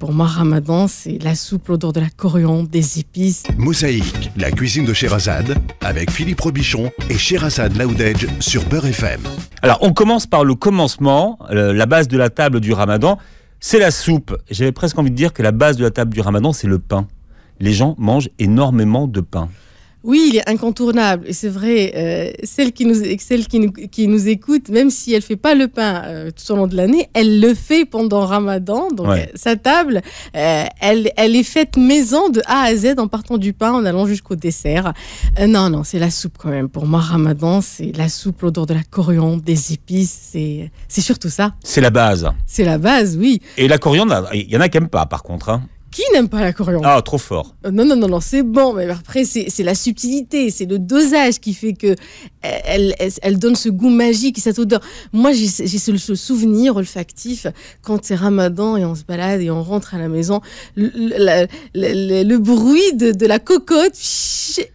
Pour moi, Ramadan, c'est la soupe, l'odeur de la coriandre, des épices. Mosaïque, la cuisine de Sherazade, avec Philippe Robichon et Sherazade Laoudedj sur Beurre FM. Alors, on commence par le commencement, la base de la table du Ramadan, c'est la soupe. J'avais presque envie de dire que la base de la table du Ramadan, c'est le pain. Les gens mangent énormément de pain. Oui, il est incontournable. c'est vrai, euh, celle, qui nous, écoute, même si elle fait pas le pain euh, tout au long de l'année, elle le fait pendant Ramadan. Donc, euh, sa table, elle, est faite maison de A à Z en partant du pain, en allant jusqu'au dessert. non, non, c'est la soupe quand même. Pour moi, Ramadan, c'est la soupe, l'odeur de la coriandre, des épices. C'est surtout ça. C'est la base. C'est la base, oui. Et la coriandre, il y en a qui n'aiment pas, par contre. Hein. Qui n'aime pas la coriandre Ah, trop fort. Euh, non, non, non, non, c'est bon. Mais après, c'est la subtilité, c'est le dosage qui fait que euh, elle, elle, donne ce goût magique, cette odeur. Moi, j'ai ce, souvenir olfactif quand c'est Ramadan et on se balade et on rentre à la maison, le, bruit de, de, la cocotte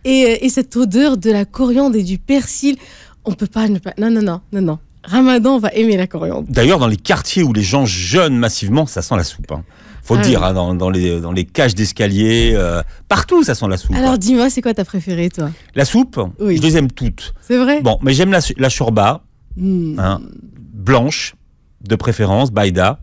et, et, cette odeur de la coriandre et du persil. On peut pas ne pas. Non, non, non, non, non. Ramadan va aimer la coriandre. D'ailleurs, dans les quartiers où les gens jeûnent massivement, ça sent la soupe. Hein faut hmm. dire, hein, dans, les, dans les cages d'escalier, euh, partout ça sent la soupe. Alors hein. dis-moi, c'est quoi ta préférée, toi La soupe oui. Je les aime toutes. C'est vrai Bon, mais j'aime la, la hmm. hein, blanche, de préférence, baïda.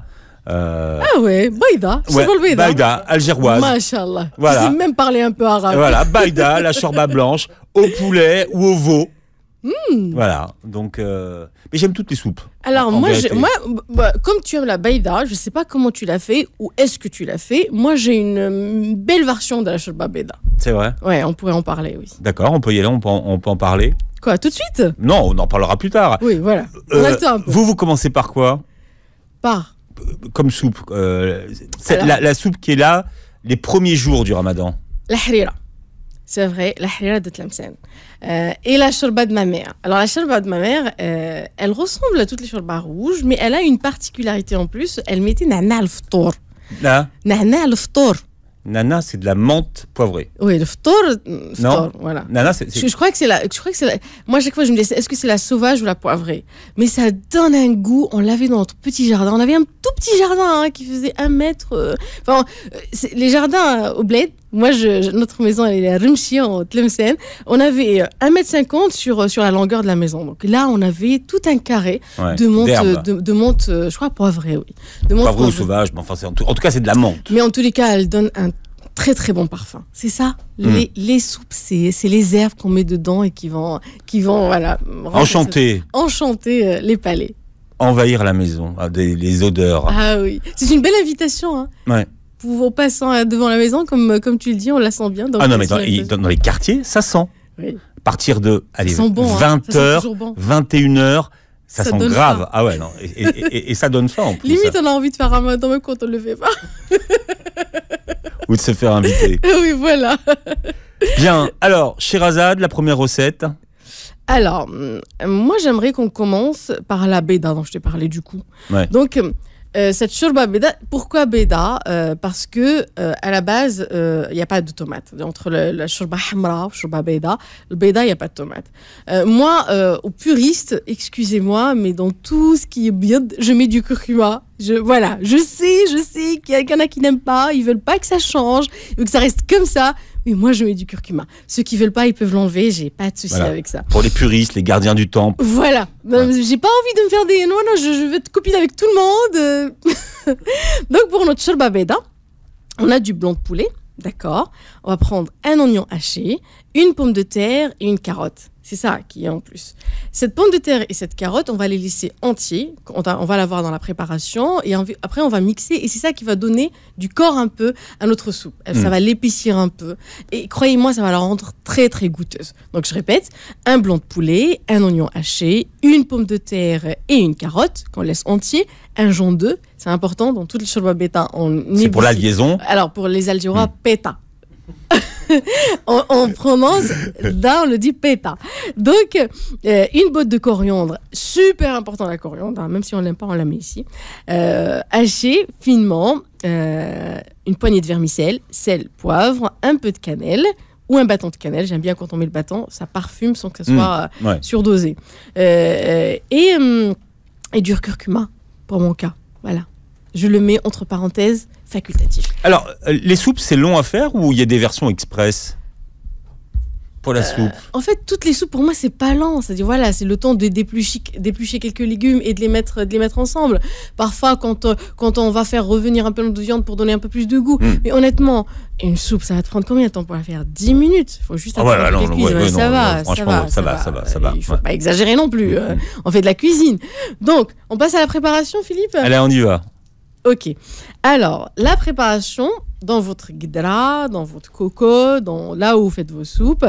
Euh, ah ouais, Baïda. Ouais, Baïda. Baïda, algéroise. Machallah. Voilà. Je sais même parler un peu arabe. Voilà, Baïda, la chorba blanche, au poulet ou au veau. Hmm. Voilà, donc. Euh, mais j'aime toutes les soupes. Alors, moi, moi bah, comme tu aimes la baïda, je sais pas comment tu l'as fait ou est-ce que tu l'as fait. Moi, j'ai une, belle version de la shorba baïda. C'est vrai Ouais, on pourrait en parler, oui. D'accord, on peut y aller, on peut en, on peut en parler. Quoi, tout de suite Non, on en parlera plus tard. Oui, voilà. Euh, vous, vous commencez par quoi Par. Comme soupe. Euh, la, soupe qui est là les premiers jours du ramadan. La harira. C'est vrai, la harira de Tlemcen. Euh, et la shorba de ma mère. Alors, la shorba de ma mère, euh, elle ressemble à toutes les shorbas rouges, mais elle a une particularité en plus. Elle mettait nana al ftor Nana al Nana, c'est de la menthe poivrée. Oui, le ftor, euh, non. voilà. c'est. Je, crois que c'est la. Je crois que c'est Moi, à chaque fois, je me disais, est-ce que c'est la sauvage ou la poivrée Mais ça donne un goût. On l'avait dans notre petit jardin. On avait un tout petit jardin hein, qui faisait un mètre. Euh, euh, les jardins au bled, moi, je, notre maison, elle est à Rumchi, en Tlemcen. On avait euh, un mètre cinquante sur, sur la longueur de la maison. Donc là, on avait tout un carré de montes, de, je crois, poivrée, oui. sauvage, mais en tout, cas, c'est de la menthe. Mais en tous les cas, elle donne un très très bon parfum. C'est ça, hmm. les, soupes, c'est les herbes qu'on met dedans et qui vont, qui vont voilà, enchanter, enchanter les palais envahir la maison, ah, des, les odeurs. Ah oui, c'est une belle invitation. Hein. Ouais. Pour, en passant euh, devant la maison, comme, euh, comme tu le dis, on la sent bien. Dans ah non, mais dans, les quartiers, ça sent. Oui. partir de 20h, hein. 21h, ça, sent grave. Ah ouais, non. Et, ça donne faim en plus. Limite, on a envie de faire un matin quand on ne le fait pas. Ou de se faire inviter. Oui, voilà. Bien, alors, Razad, la première recette. Alors, hum, moi, j'aimerais qu'on commence par la Béda dont je t'ai parlé du coup. Donc, hum, euh, cette shurba bêta, pourquoi Béda euh, Parce que euh, à la base, il n'y a pas de tomate. Entre la shurba hamra, shurba bêta, le Béda, il n'y a pas de tomate. moi, au puriste, excusez-moi, mais dans tout ce qui est bien, je mets du curcuma. Je, voilà, je sais, je sais qu'il y en a qui n'aiment pas, ils veulent pas que ça change, ils que ça reste comme ça oui, moi je mets du curcuma. Ceux qui veulent pas, ils peuvent l'enlever, j'ai pas de souci avec ça. Pour les puristes, les gardiens du temple. Voilà. J'ai pas envie de me faire des. Non, je, veux être copine avec tout le monde. Donc pour notre shorba hein, on a du blanc de poulet, d'accord On va prendre un oignon haché, une pomme de terre et une carotte. C'est ça qui est en plus. Cette pomme de terre et cette carotte, on va les laisser entiers. On, va l'avoir dans la préparation et après on va mixer et c'est ça qui va donner du corps un peu à notre soupe. Ça hmm. va l'épaissir un peu et croyez-moi, ça va la rendre très très goûteuse. Donc je répète, un blanc de poulet, un oignon haché, une pomme de terre et une carotte qu'on laisse entier, un jonc d'œuf, c'est important dans toutes les shorba bêta. C'est pour la liaison. Alors pour les Algérois, bêta. Hmm. on, on, prononce le dit péta. Donc, euh, une botte de coriandre, super important la coriandre, hein, même si on l'aime pas, on la met ici, euh, hachée finement, euh, une poignée de vermicelle, sel, poivre, un peu de cannelle ou un bâton de cannelle. J'aime bien quand on met le bâton, ça parfume sans que ça mmh, soit surdosé. et, et du curcuma, pour mon cas. Voilà. Je le mets entre parenthèses facultatif. Alors, euh, les soupes, c'est long à faire ou il y a des versions express pour la euh, soupe En fait, toutes les soupes, pour moi, c'est pas lent. C'est-à-dire, voilà, c'est le temps de d'éplucher, quelques légumes et de les mettre, ensemble. Parfois, euh, quand, on va faire revenir un peu de viande pour donner un peu plus de goût. Hmm. Mais honnêtement, une soupe, ça va te prendre combien de temps pour la faire 10 minutes Il faut juste ah attendre quelques ouais, ça, va, ça, va, ça, va, faut pas exagérer non plus. Hmm, hmm. on fait de la cuisine. Donc, on passe à la préparation, Philippe Allez, on y va. OK. Alors, la préparation dans votre gdra, dans votre coco, dans là où vous faites vos soupes,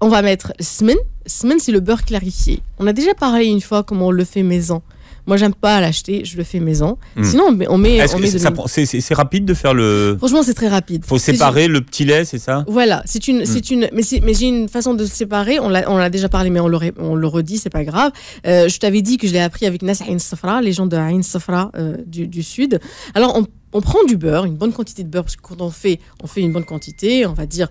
on va mettre semaine. Semaine, c'est le beurre clarifié. On a déjà parlé une fois comment on le fait maison. Moi, j'aime pas l'acheter, je le fais maison. Hmm. Sinon, on met. On met, c'est rapide de faire le. Franchement, c'est très rapide. Faut séparer le petit lait, c'est ça Voilà, c'est une, c'est hmm. une. Mais, mais j'ai une façon de séparer. On l'a déjà parlé, mais on le, on le redit, c'est pas grave. Euh, je t'avais dit que je l'ai appris avec Nas Ain Safra, les gens de Ain Safra euh, du, du sud. Alors, on on prend du beurre, une bonne quantité de beurre, parce que quand fait, on fait une bonne quantité, on va dire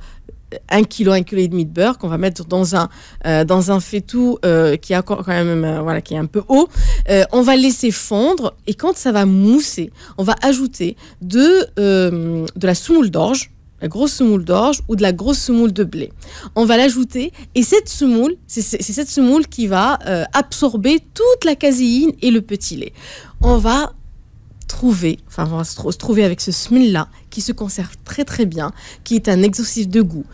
un kilo, un kilo et demi de beurre qu'on va mettre dans un euh, dans un faitout euh, qui a quand même euh, voilà qui est un peu haut. on va laisser fondre et quand ça va mousser, on va ajouter de de la semoule d'orge, la grosse semoule d'orge ou de la grosse semoule de blé. On va l'ajouter et cette semoule, c'est cette semoule qui va absorber toute la caséine et le petit lait. On va trouver, enfin on va se trouver avec ce smil-là qui se conserve très très bien, qui est un exhaustif de goût,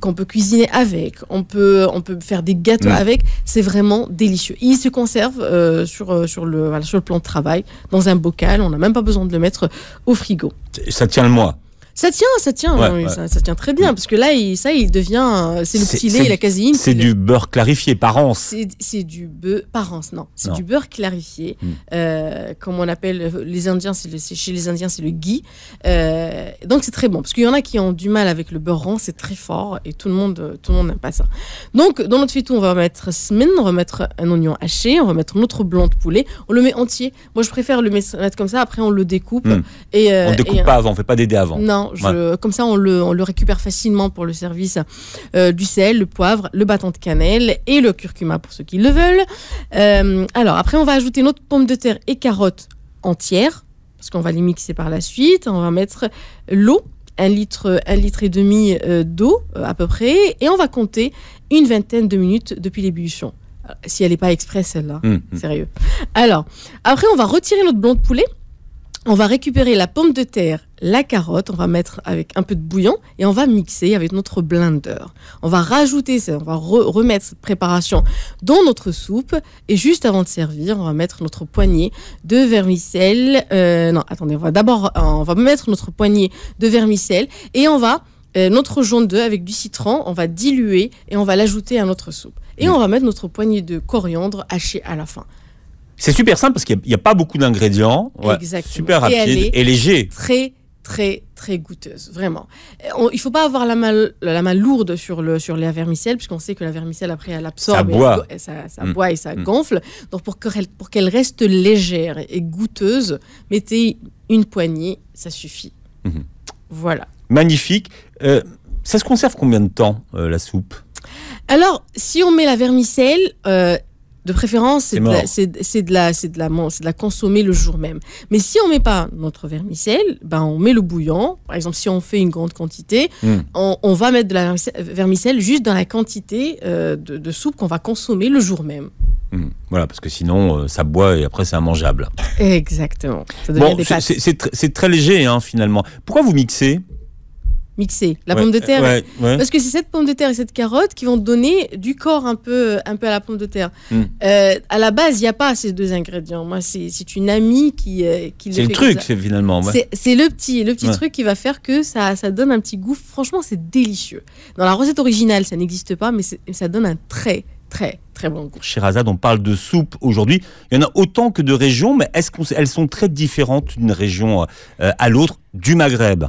qu'on peut cuisiner avec, on peut, on peut faire des gâteaux mm. avec, c'est vraiment délicieux. il se conserve euh, sur, euh, sur, le, sur le plan de travail, dans un bocal, on n'a même pas besoin de le mettre au frigo. Ça tient le mois ça tient, ça tient, hein, Ça, tient très bien, parce que là, ça, il devient, euh, c'est le petit lait la caséine. C'est du beurre clarifié par C'est du beurre par non, c'est du beurre clarifié, comme on appelle les Indiens, chez les Indiens, c'est le ghee. Euh, donc c'est très bon, parce qu'il y en a qui ont du mal avec le beurre rond, c'est très fort, et tout le monde, tout le monde n'aime pas ça. Donc dans notre fitou, on va mettre semaine, on va mettre un oignon haché, on va mettre notre blanc de poulet, on le met entier. Moi, je préfère le mettre comme ça. Après, on le découpe. Hmm. Et euh, on ne découpe pas avant, on fait pas d'aider avant. Non. Comme ça, on le, récupère facilement pour le service euh, du sel, le poivre, le bâton de cannelle et le curcuma pour ceux qui le veulent. Euh, alors, après, on va ajouter notre pomme de terre et carottes entières, parce qu'on va les mixer par la suite. On va mettre l'eau, un litre, un litre et demi euh, d'eau à peu près, et on va compter une vingtaine de minutes depuis l'ébullition. Si elle n'est pas exprès celle-là, hum, hum. sérieux. Alors, après, on va retirer notre blanc de poulet on va récupérer la pomme de terre, la carotte, on va mettre avec un peu de bouillon et on va mixer avec notre blender. On va rajouter, on va remettre cette préparation dans notre soupe et juste avant de servir, on va mettre notre poignée de vermicelle. Euh, non, attendez, on va d'abord, euh, on va mettre notre poignée de vermicelle et on va euh, notre jaune d'œuf avec du citron, on va diluer et on va l'ajouter à notre soupe. Et mm. on va mettre notre poignée de coriandre hachée à la fin. C'est super simple parce qu'il n'y a, pas beaucoup d'ingrédients. Exactement. super rapide et, léger. Très très très goûteuse, vraiment. Il euh, il faut pas avoir la main, la main lourde sur le sur la vermicelle, puisqu'on sait que la vermicelle après elle absorbe, ça boit, ça, mm. boit et ça mm. gonfle. Donc pour qu'elle pour reste légère et goûteuse, mettez une poignée, ça suffit. Mhm. Voilà. Magnifique. Euh, ça se conserve combien de temps euh, la soupe Alors si on met la vermicelle. De préférence, c'est de, la, c'est, de, de, consommer le jour même. Mais si on met pas notre vermicelle, ben on met le bouillon. Par exemple, si on fait une grande quantité, hmm. on, va mettre de la vermicelle juste dans la quantité euh, de, soupe qu'on va consommer le jour même. Hmm. Voilà, parce que sinon, euh, ça boit et après, c'est immangeable. Exactement. c'est très léger, hein, finalement. Pourquoi vous mixez mixer la pomme de terre. Parce que c'est cette pomme de terre et cette carotte qui vont donner du corps un peu, un peu à la pomme de terre. Hmm. Euh, à la base, il n'y a pas ces deux ingrédients. Moi, c'est une amie euh, qui, le C'est le truc, finalement. C'est le petit, le petit truc qui va faire que ça, ça donne un petit goût. Franchement, c'est délicieux. Dans la recette originale, ça n'existe pas, mais ça donne un très, très, très bon goût. Razad, on parle de soupe aujourd'hui. Il y en a autant que de régions, mais est-ce sont très différentes d'une région euh, à l'autre du Maghreb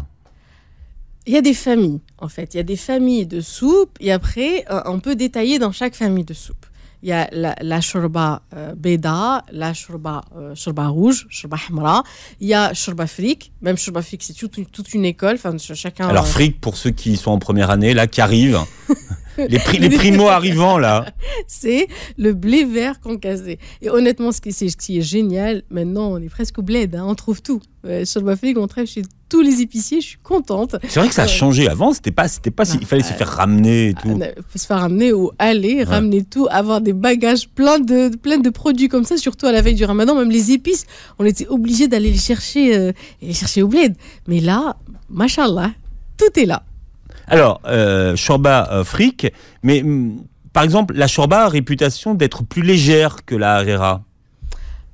il y a des familles, en fait. Il y a des familles de soupes, et après, euh, on peut détailler dans chaque famille de soupes. Il y a la, la shorba euh, la shorba, euh, rouge, shorba hamra. Il y a shorba fric. Même shorba fric, c'est toute une, école. Enfin, chacun, Alors, fric, pour ceux qui sont en première année, là, qui arrivent. Hein. les, les primo arrivants, là. C'est le blé vert concassé. Et honnêtement, ce qui, est, qui est génial, maintenant, on est presque au bled. Hein. on trouve tout. shorba fric, on trouve chez tous les épiciers, je suis contente. C'est vrai que ça a euh, changé. Avant, c'était pas, c'était pas, si, il fallait se faire ramener et ah, tout. Se faire ramener ou aller ramener tout, avoir des bagages plein de, plein de produits comme ça, surtout à la veille du Ramadan, même les épices, on était obligé d'aller les chercher, euh, et les chercher au bled. Mais là, machallah, tout est là. Alors, euh, shorba euh, fric, mais mm, par exemple, la shorba a réputation d'être plus légère que la harira.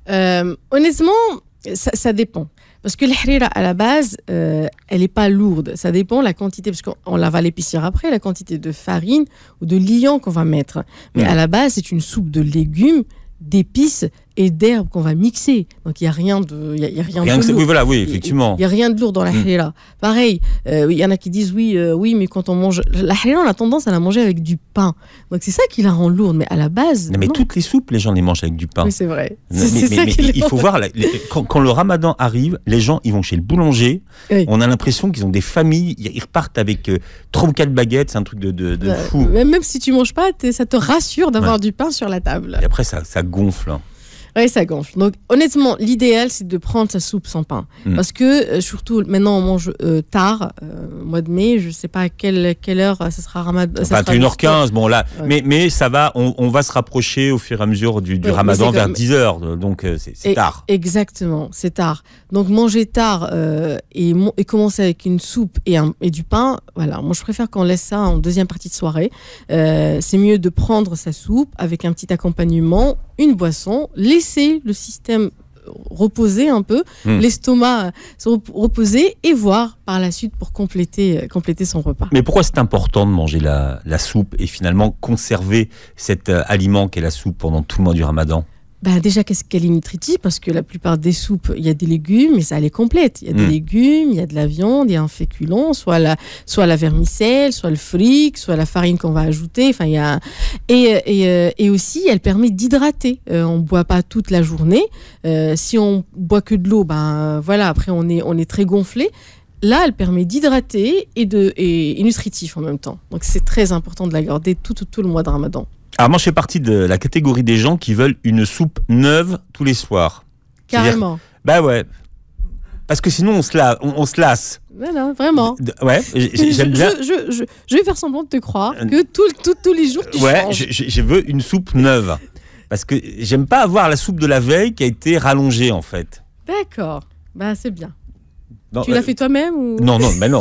honnêtement, ça, dépend. Parce que hrira à la base, euh, elle n'est pas lourde. Ça dépend la quantité, parce qu'on la va l'épicier après, la quantité de farine ou de liant qu'on va mettre. Mais à la base, c'est une soupe de légumes, d'épices, et d'herbes qu'on va mixer. Donc il n'y a rien de, y a rien, de lourd. Oui, voilà, oui, effectivement. Il n'y a rien de lourd dans la mm. halila. Pareil, euh, il y en a qui disent oui, euh, oui, mais quand on mange. La halila, on a tendance à la manger avec du pain. Donc c'est ça qui la rend lourde, mais à la base. Non, mais toutes les soupes, les gens les mangent avec du pain. Oui, c'est vrai. mais, il faut voir, quand, le ramadan arrive, les gens, ils vont chez le boulanger. On a l'impression qu'ils ont des familles, ils repartent avec euh, trois ou quatre baguettes, c'est un truc de, de, bah, fou. Même si tu manges pas, ça te rassure d'avoir du pain sur la table. Et après, ça, ça gonfle. Hein. Oui, ça gonfle. Donc, honnêtement, l'idéal, c'est de prendre sa soupe sans pain. Mm. Parce que, euh, surtout, maintenant, on mange euh, tard, euh, mois de mai, je ne sais pas à quelle, heure ça sera ramadan. Enfin, 21h15, bon, là. Mais, mais ça va, on, va se rapprocher au fur et à mesure du, du ramadan vers 10h. Donc, c'est tard. Exactement, c'est tard. Donc manger tard euh, et, et, commencer avec une soupe et, du pain, voilà, moi je préfère qu'on laisse ça en deuxième partie de soirée. Euh, c'est mieux de prendre sa soupe avec un petit accompagnement, une boisson, laisser le système euh, reposer un peu, hmm. l'estomac se reposer et voir par la suite pour compléter, son repas. Mais pourquoi c'est important de manger la, la soupe et finalement conserver cet aliment qu'est la soupe pendant tout le mois du ramadan ben déjà, qu'est-ce qu'elle est nutritive Parce que la plupart des soupes, il y a des légumes, mais ça, elle est complète. Il y a des mm. légumes, il y a de la viande, il y a un féculent, soit la, soit la vermicelle, soit le fric, soit la farine qu'on va ajouter. Enfin, il y euh, et, aussi, elle permet d'hydrater. Euh, on ne boit pas toute la journée. Euh, si on boit que de l'eau, ben voilà, après, on est, on est très gonflé. Là, elle permet d'hydrater et, de, et, nutritif en même temps. Donc, c'est très important de la garder tout, tout le mois de ramadan. Alors ah, moi, je fais partie de la catégorie des gens qui veulent une soupe neuve tous les soirs. Carrément. Bah ouais. Parce que sinon, on se, lasse. Voilà, vraiment. ouais, j'aime bien. Je, vais faire semblant de te croire euh, que tous les jours, tu ouais, je veux une soupe neuve. Parce que j'aime pas avoir la soupe de la veille qui a été rallongée, en fait. D'accord. Bah, c'est bien tu l'as euh, fait toi-même ou... Non, non, mais non.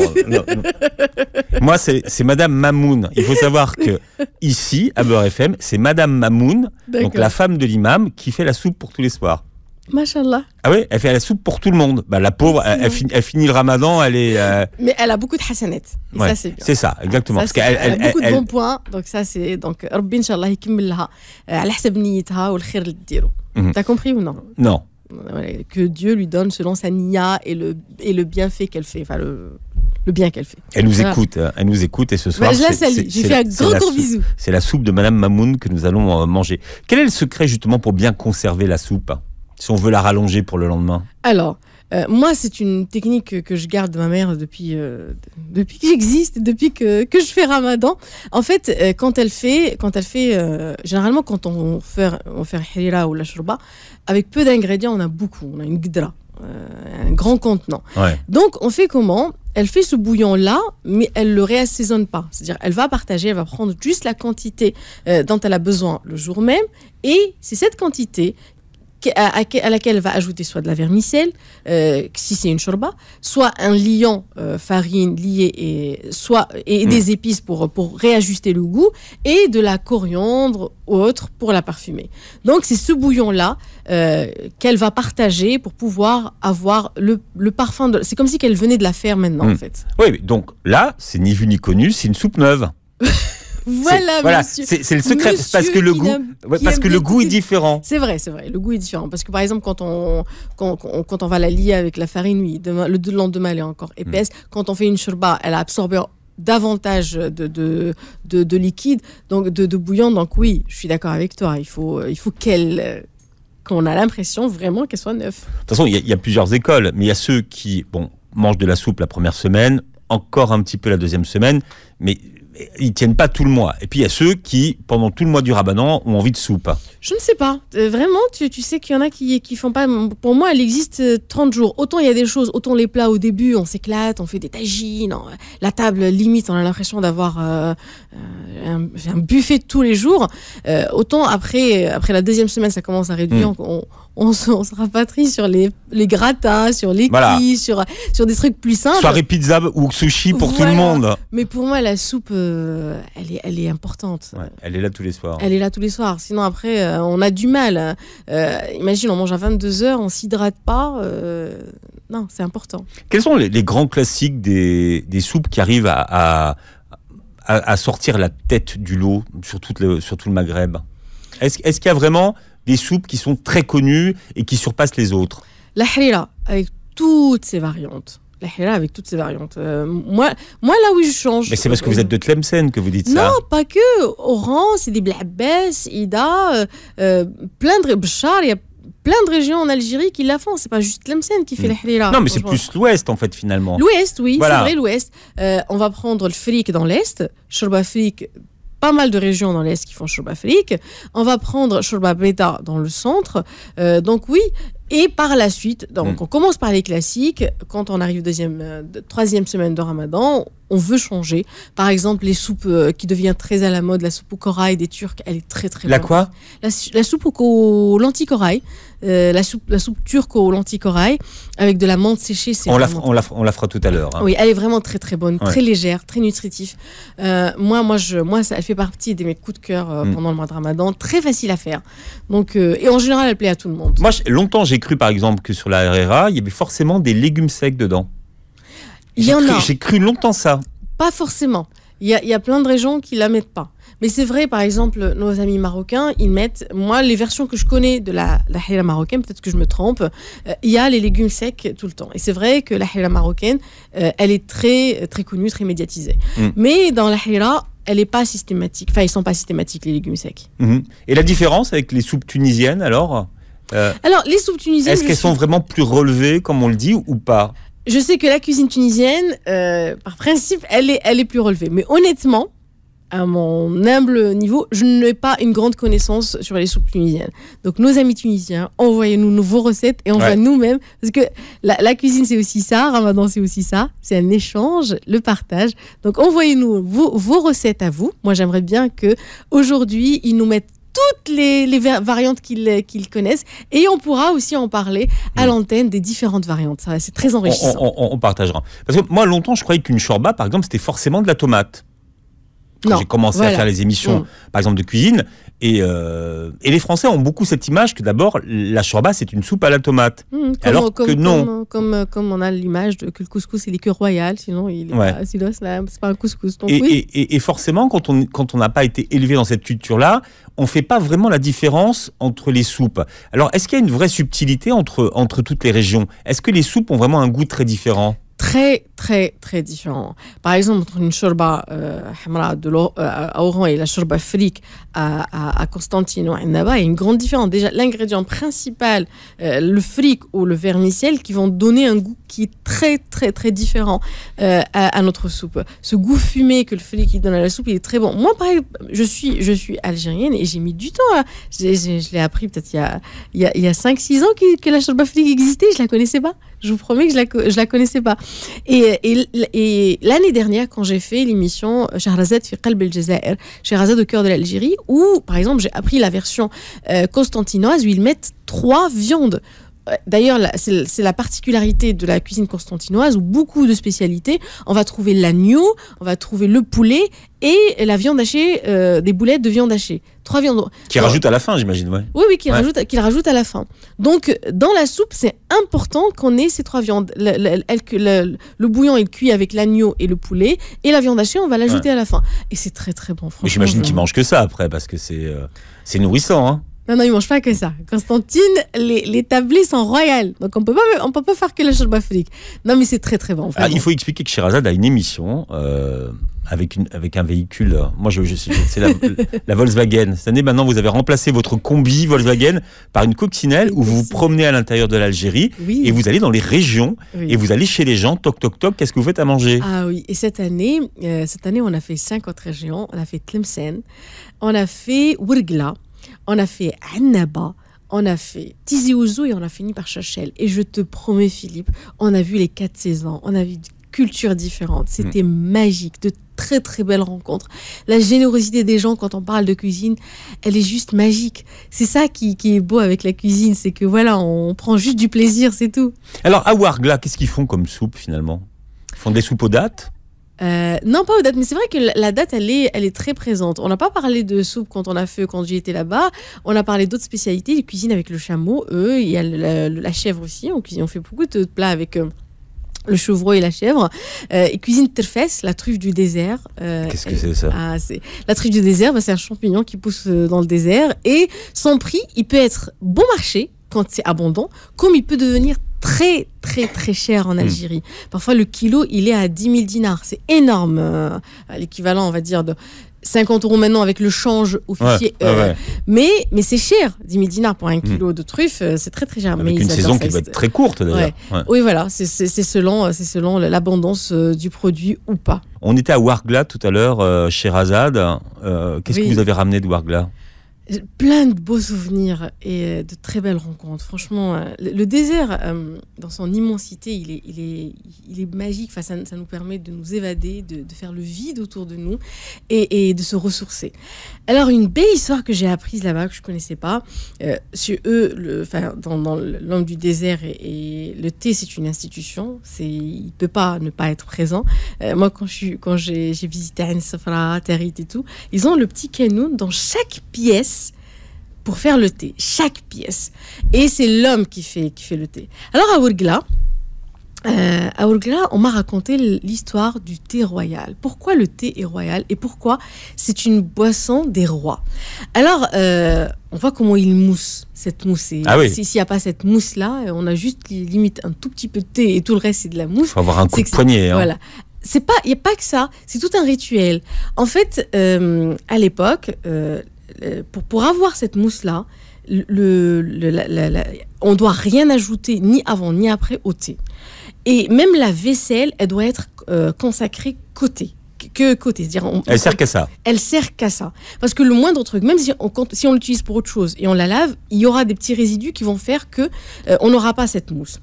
Moi, c'est Madame Mamoun. Il faut savoir que ici, à Beurre FM, c'est Madame Mamoun, donc la femme de l'imam, qui fait la soupe pour tous les soirs. Machallah. Ah oui, elle fait la soupe pour tout le monde. Bah, la pauvre, elle, finit, le ramadan, elle est. Euh, mais elle a beaucoup de hasanettes. c'est ça, exactement. parce elle, a beaucoup de bons points. Donc, ça, c'est. Donc, Rabbi, Inch'Allah, il euh, mhm. T'as compris ou non Non que Dieu lui donne selon sa nia et le, et le bienfait qu'elle fait, enfin le, le bien qu'elle fait. Elle nous écoute, hein. elle nous écoute et ce soir. C'est la soupe de Madame Mamoun que nous allons euh, manger. Quel est le secret justement pour bien conserver la soupe hein, si on veut la rallonger pour le lendemain Alors, euh, moi, c'est une technique que, je garde de ma mère depuis, euh, depuis que j'existe, depuis que, je fais Ramadan. En fait, euh, quand elle fait, quand elle fait généralement, quand on fait, on fait ou la shurba, avec peu d'ingrédients, on a beaucoup. On a une gdra, un grand contenant. Donc, on fait comment Elle fait ce bouillon-là, mais elle le réassaisonne pas. C'est-à-dire, elle va partager, elle va prendre juste la quantité dont elle a besoin le jour même. Et c'est cette quantité à, laquelle va ajouter soit de la vermicelle, euh, si c'est une chorba soit un liant euh, farine lié et soit et des hmm. épices pour pour réajuster le goût et de la coriandre ou autre pour la parfumer. Donc c'est ce bouillon là euh, qu'elle va partager pour pouvoir avoir le, parfum. C'est comme si elle venait de la faire maintenant hmm. en fait. Oui, donc là c'est ni vu ni connu, c'est une soupe neuve. Voilà, C'est le secret parce que le goût, parce que le goût est différent. C'est vrai, c'est vrai. Le goût est différent parce que par exemple quand on quand, on va la lier avec la farine, oui, le, lendemain elle est encore hmm. épaisse. Quand on fait une shorba, elle a absorbé davantage de, de, liquide, donc de, bouillon. Donc oui, je suis d'accord avec toi. Il faut il faut qu'elle qu'on a l'impression vraiment qu'elle soit neuve. De toute façon, il y, y, a plusieurs écoles, mais il y a ceux qui bon mangent de la soupe la première semaine, encore un petit peu la deuxième semaine, mais ils tiennent pas tout le mois. Et puis il y a ceux qui, pendant tout le mois du Ramadan, ont envie de soupe. Je ne sais pas. Euh, vraiment, tu, tu sais qu'il y en a qui qui font pas. Pour moi, elle existe 30 euh, jours. Autant il y a des choses, autant les plats au début, on s'éclate, on fait des tagines. Euh, la table, limite, on a l'impression d'avoir un, buffet tous les jours. autant après, après la deuxième semaine, ça commence à réduire. Mm. On, on se, rapatrie sur les, les gratins, sur les voilà. sur, sur des trucs plus simples. Soirée pizza ou sushi pour tout le monde. Mais pour moi, la soupe, euh, elle, est, elle est importante. elle est là tous les soirs. Elle est là tous les soirs. Sinon, après, euh, on a du mal. Hein. Euh, imagine, on mange à 22h, on s'hydrate pas. non, c'est important. Quels sont les, grands classiques des, des, soupes qui arrivent à, à, sortir la tête du lot sur, le, sur tout le Maghreb est-ce, est-ce qu'il y a vraiment des soupes qui sont très connues et qui surpassent les autres. La harira, avec toutes ses variantes. La harira avec toutes ses variantes. Euh, moi, moi, là où je change. Mais c'est parce que vous êtes de Tlemcen que vous dites ça. Non, pas que. Oran, c'est des blabès, Ida, euh, euh, plein de Bchar, il y a plein de régions en Algérie qui la font. C'est pas juste Tlemcen qui fait la mm. Non, mais c'est plus l'ouest en fait finalement. L'ouest, oui, c'est vrai l'ouest. on va prendre le fric dans l'est, Shorba fric pas mal de régions dans l'Est qui font Shorba On va prendre Shorba Beta dans le centre. Euh, donc oui, et par la suite, donc hmm. on commence par les classiques. Quand on arrive deuxième, euh, troisième semaine de Ramadan, on veut changer. Par exemple, les soupes euh, qui deviennent très à la mode, la soupe au corail des Turcs, elle est très très La quoi la, soupe au, lentilles corail, euh, la, soupe, la turque au lentilles corail avec de la menthe séchée. On la, on, la, on fera tout à l'heure. Hein. Oui, elle est vraiment très très bonne, très légère, très nutritive. Euh, moi, moi, je, moi, ça, elle fait partie de mes coups de cœur mm. pendant le mois de Ramadan, très facile à faire. Donc, et en général, elle plaît à tout le monde. Moi, longtemps, j'ai cru par exemple que sur la RRA, il y avait forcément des légumes secs dedans. J'ai cru longtemps ça. Pas forcément. Il y, a, plein de régions qui la mettent pas. Mais c'est vrai, par exemple, nos amis marocains, ils mettent, moi, les versions que je connais de la, la marocaine, peut-être que je me trompe, euh, il y a les légumes secs tout le temps. Et c'est vrai que la hira marocaine, euh, elle est très, très connue, très médiatisée. Mm. Mais dans la hira, elle n'est pas systématique. Enfin, ils sont pas systématiques, les légumes secs. Mm-hmm. Et la différence avec les soupes tunisiennes, alors euh, Alors, les soupes tunisiennes. Est-ce qu'elles sont vraiment plus relevées, comme on le dit, ou pas je sais que la cuisine tunisienne, euh, par principe, elle est, elle est plus relevée. Mais honnêtement, à mon humble niveau, je n'ai pas une grande connaissance sur les soupes tunisiennes. Donc, nos amis tunisiens, envoyez-nous vos recettes et on va nous-mêmes. Parce que la, cuisine, c'est aussi ça. Ramadan, c'est aussi ça. C'est un échange, le partage. Donc, envoyez-nous vos, vos, recettes à vous. Moi, j'aimerais bien que aujourd'hui ils nous mettent toutes les, variantes qu'ils connaissent. Et on pourra aussi en parler à mm. l'antenne des différentes variantes. C'est très enrichissant. On, on, partagera. Parce que moi, longtemps, je croyais qu'une chorba, par exemple, c'était forcément de la tomate j'ai commencé à faire les émissions, mm. par exemple, de cuisine. Et, euh, et, les Français ont beaucoup cette image que d'abord, la chorba c'est une soupe à la tomate. Mm, alors que non. Comme, comme, on a l'image que le couscous, il les que royal, sinon, il est pas, pas un couscous. et, et, et, forcément, quand on quand on n'a pas été élevé dans cette culture-là, on fait pas vraiment la différence entre les soupes. Alors, est-ce qu'il y a une vraie subtilité entre, entre toutes les régions Est-ce que les soupes ont vraiment un goût très différent Très, très très différent. Par exemple, entre une shorba euh, hamra de euh, Oran et la shorba fric à, à, Constantine il y a une grande différence. Déjà, l'ingrédient principal, euh, le fric ou le vermicelle, qui vont donner un goût qui est très très très différent à, notre soupe. Ce goût fumé que le fric donne à la soupe, il est très bon. Moi, pareil, je suis, je suis algérienne et j'ai mis du temps. À, je l'ai appris peut-être il y a, il y ans que, la shorba fric existait, je la connaissais pas. Je vous promets que je la, la connaissais pas. Et et, l'année dernière, quand j'ai fait l'émission Shahrazad fi qalb au cœur de l'Algérie, où, par exemple, j'ai appris la version euh, constantinoise où ils mettent trois viandes D'ailleurs, c'est la particularité de la cuisine constantinoise où beaucoup de spécialités, on va trouver l'agneau, on va trouver le poulet et la viande hachée, euh, des boulettes de viande hachée. Trois viandes. Qui rajoute à la fin, j'imagine, ouais. Oui, oui, qui rajoutent rajoute, rajoute à la fin. Donc, dans la soupe, c'est important qu'on ait ces trois viandes. Le, bouillon est cuit avec l'agneau et le poulet, et la viande hachée, on va l'ajouter à la fin. Et c'est très, très bon, franchement. j'imagine qu'ils mange que ça après, parce que c'est euh, c'est nourrissant. Hein. Non, non, ils mangent pas que ça. Constantine, les, les tablés sont royales. Donc on peut pas, on peut pas faire que la chorba fric. Non, mais c'est très très bon. Ah, il faut expliquer que Shirazad a une émission euh, avec, une, avec un véhicule. Moi, je, je c'est la, Volkswagen. Cette année, maintenant, vous avez remplacé votre combi Volkswagen par une coccinelle où vous vous promenez à l'intérieur de l'Algérie oui. et vous allez dans les régions et vous allez chez les gens. Toc toc toc. Qu'est-ce que vous faites à manger Ah oui. Et cette année, euh, cette année, on a fait cinq autres régions. On a fait Tlemcen, on a fait Wurgla. On a fait Annaba, on a fait Tizi Ouzou et on a fini par Chachel. Et je te promets, Philippe, on a vu les quatre saisons, on a vu des cultures différentes. C'était mm. magique, de très très belles rencontres. La générosité des gens quand on parle de cuisine, elle est juste magique. C'est ça qui, est beau avec la cuisine, c'est que voilà, on prend juste du plaisir, c'est tout. Alors à Wargla, qu'est-ce qu'ils font comme soupe finalement Ils font des soupes aux dates euh, non, pas aux dates, mais c'est vrai que la date, elle est, elle est très présente. On n'a pas parlé de soupe quand on a fait, quand j'y étais là-bas. On a parlé d'autres spécialités. de cuisine avec le chameau, eux. Il y a la, chèvre aussi. On, cuisine, on fait beaucoup de plats avec. Euh, le chevreau et la chèvre. Euh, et cuisine cuisinent terfès, la truffe du désert. Qu'est-ce que c'est ça ah, La truffe du désert, bah, c'est un champignon qui pousse dans le désert. Et son prix, il peut être bon marché, quand c'est abondant, comme il peut devenir très très très cher en hmm. Algérie. Parfois le kilo, il est à 10 000 dinars. C'est énorme, euh, l'équivalent on va dire de 50 euros maintenant avec le change officiel. Euh, mais, mais c'est cher, 10 000 dinars pour un hmm. kilo de truffe, euh, c'est très très cher. mais une saison qui va être très courte d'ailleurs. Oui voilà, c'est selon, selon l'abondance du produit ou pas. On était à Wargla tout à l'heure, chez Razad. Qu'est-ce que vous avez ramené de Wargla plein de beaux souvenirs et euh, de très belles rencontres. Franchement, euh, le désert, euh, dans son immensité, il est, il est, il est magique. Enfin, ça, ça, nous permet de nous évader, de, de, faire le vide autour de nous et, et, de se ressourcer. Alors, une belle histoire que j'ai apprise là-bas, que je ne connaissais pas. sur eux, le, enfin, dans, dans du désert, et, le thé, c'est une institution. Il ne peut pas ne pas être présent. moi, quand j'ai quand visité anne Territ et tout, ils ont le petit canon dans chaque pièce pour faire le thé, chaque pièce. Et c'est l'homme qui fait, qui fait le thé. Alors à Urgla, euh, à on m'a raconté l'histoire du thé royal. Pourquoi le thé est royal et pourquoi c'est une boisson des rois. Alors, euh, on voit comment il mousse, cette mousse. Ah s'il n'y a pas cette mousse-là, on a juste limite un tout petit peu de thé et tout le reste c'est de la mousse. Il faut avoir un coup de poignet. Hein. Voilà c'est pas il n'y a pas que ça c'est tout un rituel en fait euh, à l'époque euh, pour, avoir cette mousse-là, on ne on doit rien ajouter ni avant ni après au thé. Et même la vaisselle, elle doit être euh, consacrée côté. Que côté, elle sert qu'à ça. Elle sert qu'à ça, parce que le moindre truc, même si on l'utilise pour autre chose et on la lave, il y aura des petits résidus qui vont faire que euh, on n'aura pas cette mousse.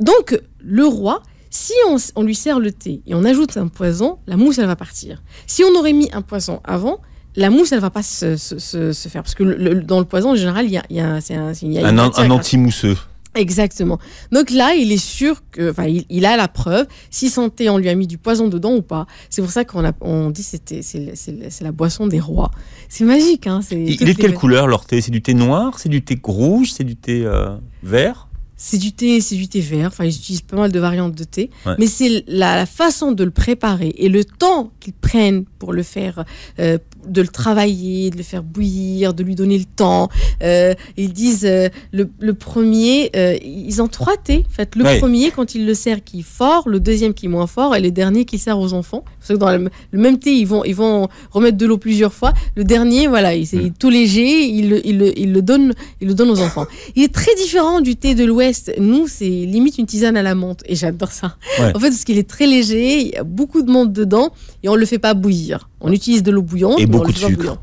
Donc le roi, si on, on, lui sert le thé et on ajoute un poison, la mousse, elle va partir. Si on aurait mis un poison avant, la mousse, elle ne va pas se, se, se, faire. Parce que dans le poison, en général, il y a, un, un, un anti-mousseux. Exactement. Donc là, il est sûr que, enfin, il, a la preuve. Si thé, on lui a mis du poison dedans ou pas. C'est pour ça qu'on on dit c'était c'est la boisson des rois. C'est magique. Hein, il, est de quelle couleur leur thé C'est du thé noir C'est du thé rouge C'est du thé euh, vert c'est du thé, c'est du thé vert. Enfin, ils utilisent pas mal de variantes de thé. Mais c'est la, façon de le préparer et le temps qu'ils prennent pour le faire, euh, de le travailler, de le faire bouillir, de lui donner le temps. Euh, ils disent euh, le, premier, ils ont trois thés. fait, le premier quand ils le servent qui est fort, le deuxième qui est moins fort et le dernier qui sert aux enfants. Parce que dans le, même thé, ils vont, ils vont remettre de l'eau plusieurs fois. Le dernier, voilà, il, est mm. tout léger, il, le donne, il le donne aux enfants. Il est très différent du thé de l'Ouest nous, c'est limite une tisane à la menthe. Et j'adore ça. En fait, parce qu'il est très léger, il y a beaucoup de menthe dedans et on ne le fait pas bouillir. On utilise de l'eau bouillante. Et beaucoup de sucre.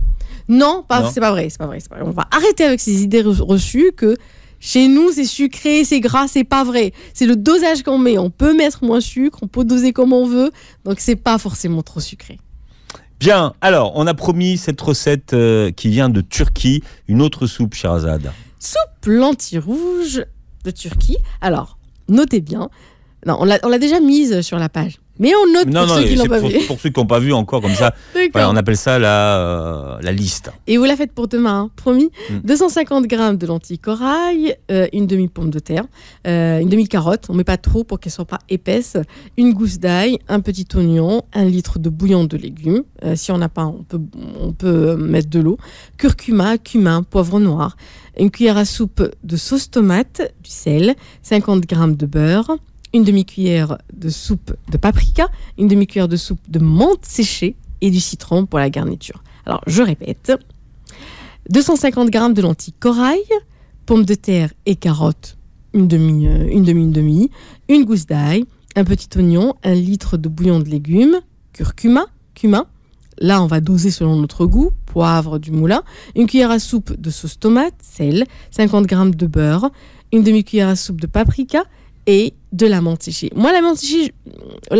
non, pas, c'est pas vrai, c'est pas vrai, On va arrêter avec ces idées reçues que chez nous, c'est sucré, c'est gras, c'est pas vrai. C'est le dosage qu'on met. On peut mettre moins sucre, on peut doser comme on veut, donc c'est pas forcément trop sucré. Bien, alors, on a promis cette recette euh, qui vient de Turquie, une autre soupe, Charazade. Soupe lentille rouge de Turquie. Alors, notez bien. Non, on l'a déjà mise sur la page. Mais on note pour, ceux qui l'ont pas vu. pour ceux qui n'ont pas vu encore, comme ça, on appelle ça euh, la, liste. Et vous la faites pour demain, hein, promis. 250 mm. grammes de lentilles corail, euh, une demi-pomme de terre, euh, une demi-carotte, on ne met pas trop pour qu'elle ne soit pas épaisse, une gousse d'ail, un petit oignon, un litre de bouillon de légumes. si on n'a pas, on peut, on peut mettre de l'eau. Curcuma, cumin, poivre noir, une cuillère à soupe de sauce tomate, du sel, 50 g de beurre, une demi-cuillère de soupe de paprika, une demi-cuillère de soupe de menthe séchée et du citron pour la garniture. Alors, je répète 250 g de lentilles corail, pommes de terre et carottes, une demi, euh, une demi, demi, une gousse d'ail, un petit oignon, un litre de bouillon de légumes, curcuma, cumin, Là, on va doser selon notre goût, poivre du moulin, une cuillère à soupe de sauce tomate, sel, 50 g de beurre, une demi-cuillère à soupe de paprika et de la menthe Moi, la menthe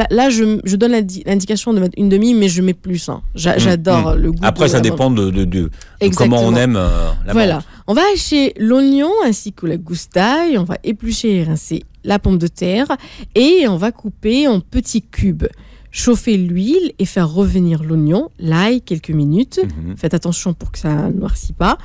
là, je, donne l'indication de mettre une demi, mais je mets plus. Hein. Mmh, j'adore mmh. le goût. Après, ça dépend de, comment on aime euh, la Voilà. On va hacher l'oignon ainsi que la goustaille. On va éplucher et rincer la pomme de terre. Et on va couper en petits cubes chauffer l'huile et faire revenir l'oignon, l'ail quelques minutes. Mhm. Faites attention pour que ça ne noircit pas.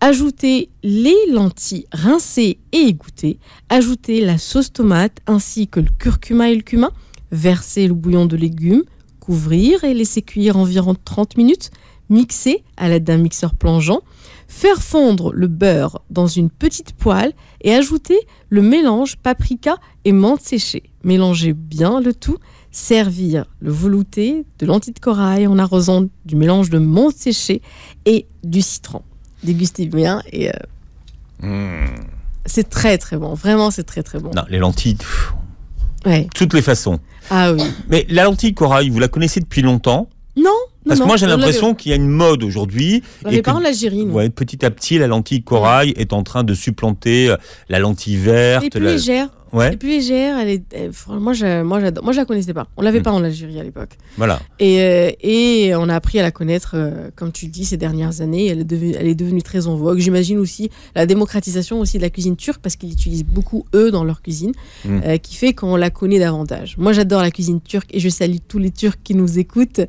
Ajoutez les lentilles rincées et égouttées. Ajoutez la sauce tomate ainsi que le curcuma et le cumin. Versez le bouillon de légumes, couvrir et laisser cuire environ 30 minutes. Mixer à l'aide d'un mixeur plongeant. Faire fondre le beurre dans une petite poêle et ajouter le mélange paprika et menthe séchée. Mélangez bien le tout servir le velouté de lentilles de corail en arrosant du mélange de menthe séchée et du citron. Dégustez bien et. Euh, mmh. C'est très très bon, vraiment c'est très très bon. les lentilles, toutes les façons. Ah Mais la lentille corail, vous la connaissez depuis longtemps Non. Parce que moi j'ai l'impression qu'il y a une mode aujourd'hui. Et Algérie. Ouais, petit à petit, la lentille corail est en train de supplanter euh, la lentille verte. Et plus légère. Ouais. Et puis elle est, moi, je, moi, j'adore. moi je la connaissais pas. On l'avait hmm. pas en Algérie à l'époque. Voilà. Et, euh, et, on a appris à la connaître, euh, comme tu le dis, ces dernières années. Elle est, devenue, elle est devenue très en vogue. J'imagine aussi la démocratisation aussi de la cuisine turque, parce qu'ils utilisent beaucoup eux dans leur cuisine, hmm. euh, qui fait qu'on la connaît davantage. Moi j'adore la cuisine turque et je salue tous les Turcs qui nous écoutent.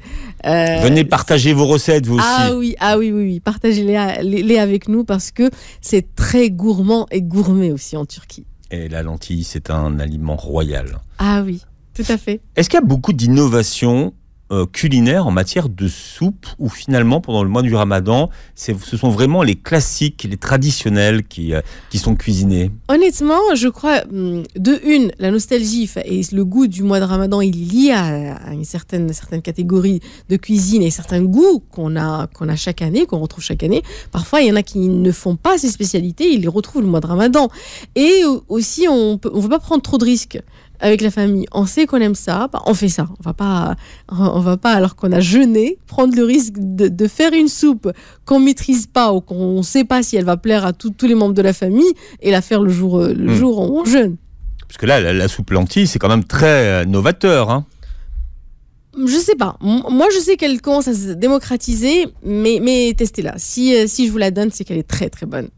Venez partager vos recettes, vous ah, Oui, ah oui, oui, oui. partagez-les les, les avec nous parce que c'est très gourmand et gourmet aussi en Turquie. Et la lentille, c'est un aliment royal. Ah oui, tout à fait. Est-ce qu'il y a beaucoup d'innovations euh, culinaire en matière de soupe, ou finalement, pendant le mois du ramadan, ce sont vraiment les classiques, les traditionnels qui, euh, sont cuisinés Honnêtement, je crois, hmm, de une, la nostalgie et le goût du mois de ramadan, il y a à, une certaine, catégorie de cuisine et certains goûts qu'on a, qu'on a chaque année, qu'on retrouve chaque année. Parfois, il y en a qui ne font pas ces spécialités, ils les retrouvent le mois de ramadan. Et aussi, on ne veut pas prendre trop de risques avec la famille. On sait qu'on aime ça, bah, on fait ça. On va pas, on va pas alors qu'on a jeûné prendre le risque de, faire une soupe qu'on maîtrise pas ou qu'on ne sait pas si elle va plaire à tous les membres de la famille et la faire le jour, euh, le hmm. jour où on jeûne. Parce que là, la, soupe lentille, c'est quand même très euh, novateur. Je hein. je sais pas. Moi, je sais qu'elle commence à se démocratiser, mais, mais testez-la. Si, euh, si je vous la donne, c'est qu'elle est très très bonne.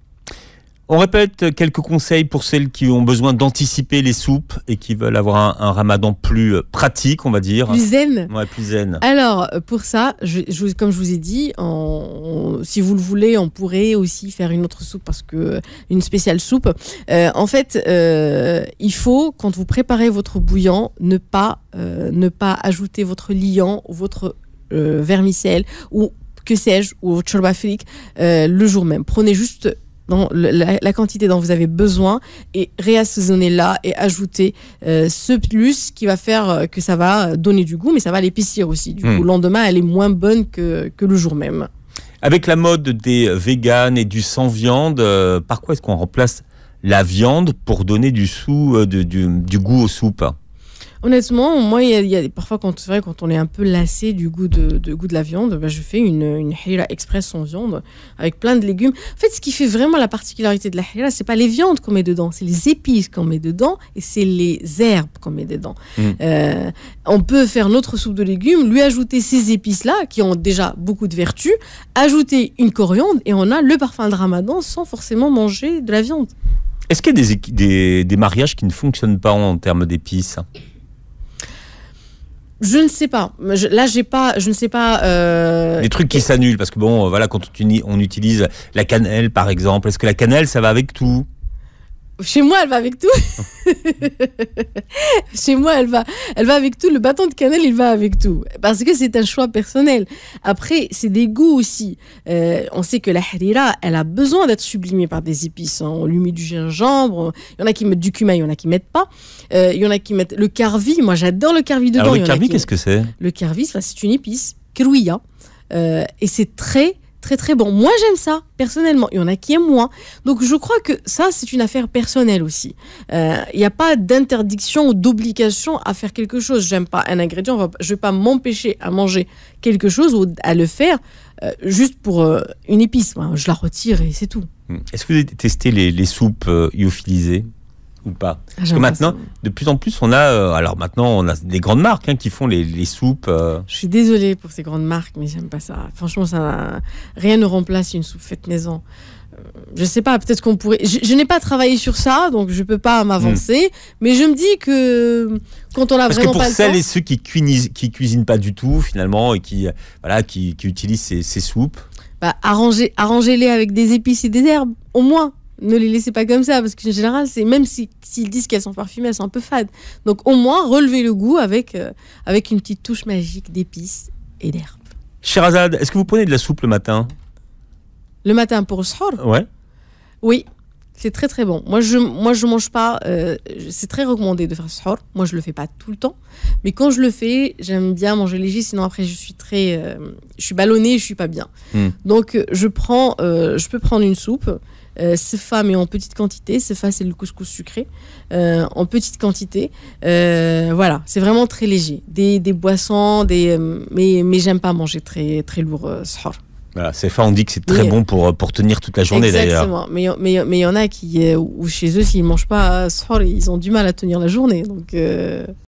On répète quelques conseils pour celles qui ont besoin d'anticiper les soupes et qui veulent avoir un, ramadan plus euh, pratique, on va dire. Plus zen. Ouais, plus zen. Alors, euh, pour ça, je, comme je vous ai dit, si vous le voulez, on pourrait aussi faire une autre soupe, parce que une spéciale soupe. Euh, en fait, il faut, quand vous préparez votre bouillon, ne pas, ne pas ajouter votre liant votre vermicelle ou que sais-je, ou votre chorba le jour même. Prenez juste dans la, quantité dont vous avez besoin et réassaisonner là et ajouter euh, ce plus qui va faire euh, que ça va donner du goût, mais ça va l'épicier aussi. Du hmm. coup, le lendemain, elle est moins bonne que, le jour même. Avec la mode des véganes et du sans viande, euh, par quoi est-ce qu'on remplace la viande pour donner du, sou, du, goût aux soupes Honnêtement, moi, il y, a, parfois quand vrai, quand on est un peu lassé du goût de, la viande, bah, je fais une, une express sans viande avec plein de légumes. En fait, ce qui fait vraiment la particularité de la hira, c'est pas les viandes qu'on met dedans, c'est les épices qu'on met dedans et c'est les herbes qu'on met dedans. Mmh. Euh, on peut faire notre soupe de légumes, lui ajouter ces épices-là qui ont déjà beaucoup de vertus, ajouter une coriandre et on a le parfum de Ramadan sans forcément manger de la viande. Est-ce qu'il y a des mariages qui ne fonctionnent pas en termes d'épices je ne sais pas. là, j'ai pas. Je ne sais pas. Les euh, trucs qui s'annulent parce que bon, euh, voilà, quand on utilise la cannelle, par exemple, est-ce que la cannelle, ça va avec tout chez moi, elle va avec tout. Chez moi, elle va, elle va avec tout. Le bâton de cannelle, il va avec tout. Parce que c'est un choix personnel. Après, c'est des goûts aussi. Euh, on sait que la harira, elle a besoin d'être sublimée par des épices. Hein. On lui met du gingembre. Il y en a qui mettent du cumin, il y en a qui mettent pas. Euh, il y en a qui mettent le carvi. Moi, j'adore le carvi dedans. Alors, le carvi, qu'est-ce que c'est Le carvi, c'est une épice, kruya. Euh, et c'est très très très bon. Moi j'aime ça personnellement, il y en a qui aiment moins. Donc je crois que ça c'est une affaire personnelle aussi. Euh, il n'y a pas d'interdiction ou d'obligation à faire quelque chose. J'aime pas un ingrédient, je ne vais pas m'empêcher à manger quelque chose ou à le faire euh, juste pour euh, une épice. je la retire et c'est tout. Hmm. Est-ce que vous avez testé les, soupes iophilisées ou pas ah, Parce que maintenant, de plus en plus, on a. Euh, alors maintenant, on a des grandes marques hein, qui font les, les soupes. Euh. Je suis désolée pour ces grandes marques, mais j'aime pas ça. Franchement, ça, rien ne remplace une soupe faite maison. Euh, je sais pas, peut-être qu'on pourrait. Je, n'ai pas travaillé sur ça, donc je peux pas m'avancer. Hmm. Mais je me dis que quand on a vraiment que pour celles et ceux qui, qui cuisinent pas du tout finalement et qui voilà, qui, utilisent ces, soupes, bah, arrangez-les avec des épices et des herbes, au moins. Ne les laissez pas comme ça, parce qu'en général, c'est même s'ils disent qu'elles sont parfumées, elles sont un peu fades. Donc au moins, relevez le goût avec, euh, avec une petite touche magique d'épices et d'herbes. Azad, est-ce que vous prenez de la soupe le matin Le matin pour le Ouais. Oui, c'est très très bon. Moi je moi je mange pas. Euh, c'est très recommandé de faire sahur. Moi je le fais pas tout le temps, mais quand je le fais, j'aime bien manger léger. Sinon après je suis très, euh, je suis ballonné je suis pas bien. Hmm. Donc je prends, je peux prendre une soupe euh, mais en petite quantité. Cefa, c'est le couscous sucré euh, en petite quantité. Euh, voilà, c'est vraiment très léger. Des, des boissons, des euh, mais mais j'aime pas manger très très lourd Cefa, Voilà, on dit que c'est très bon pour, pour tenir toute la journée d'ailleurs. Exactement, mais il mais, il y en a qui, ou chez eux, s'ils mangent pas, ils ont du mal à tenir la journée. Donc, euh...